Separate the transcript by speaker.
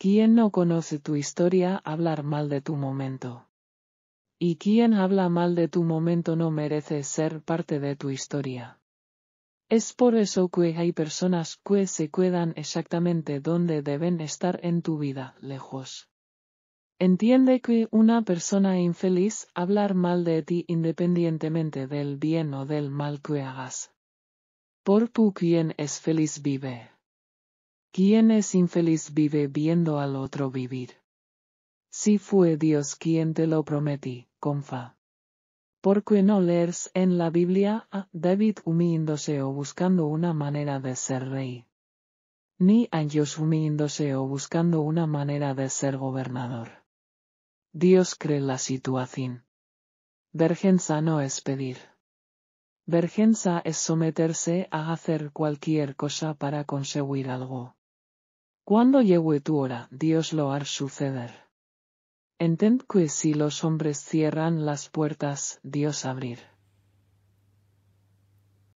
Speaker 1: Quien no conoce tu historia hablar mal de tu momento? Y quien habla mal de tu momento no merece ser parte de tu historia. Es por eso que hay personas que se quedan exactamente donde deben estar en tu vida, lejos. Entiende que una persona infeliz hablar mal de ti independientemente del bien o del mal que hagas. Por pu quien es feliz vive. ¿Quién es infeliz vive viendo al otro vivir? Si fue Dios quien te lo prometí, confa. Porque no lees en la Biblia a David humillándose o buscando una manera de ser rey? Ni a Dios humillándose o buscando una manera de ser gobernador. Dios cree la situación. Vergenza no es pedir. Vergenza es someterse a hacer cualquier cosa para conseguir algo. Cuando llegue tu hora, Dios lo hará suceder. Entend que si los hombres cierran las puertas, Dios abrir.